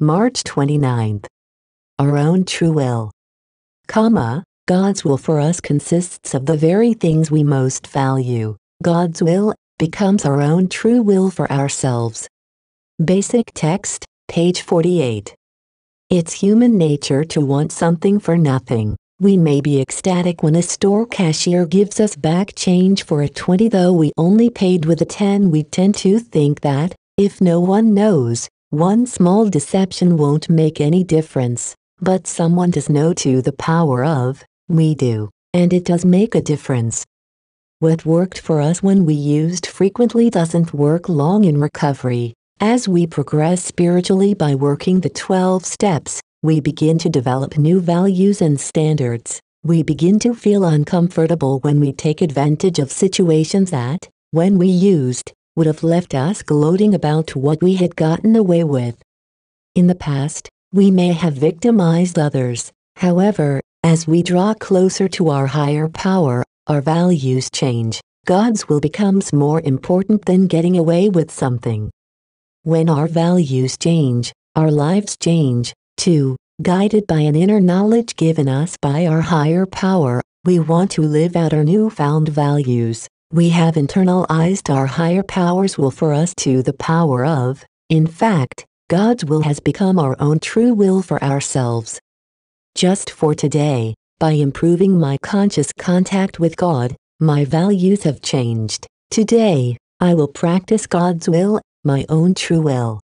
March 29th. Our own true will. Comma, God's will for us consists of the very things we most value. God's will becomes our own true will for ourselves. Basic text, page 48. It's human nature to want something for nothing. We may be ecstatic when a store cashier gives us back change for a 20 though we only paid with a 10 we tend to think that, if no one knows, one small deception won't make any difference, but someone does know to the power of, we do, and it does make a difference. What worked for us when we used frequently doesn't work long in recovery. As we progress spiritually by working the 12 steps, we begin to develop new values and standards. We begin to feel uncomfortable when we take advantage of situations that, when we used, would have left us gloating about what we had gotten away with. In the past, we may have victimized others, however, as we draw closer to our higher power, our values change, God's will becomes more important than getting away with something. When our values change, our lives change, too, guided by an inner knowledge given us by our higher power, we want to live out our newfound values. We have internalized our higher power's will for us to the power of, in fact, God's will has become our own true will for ourselves. Just for today, by improving my conscious contact with God, my values have changed. Today, I will practice God's will, my own true will.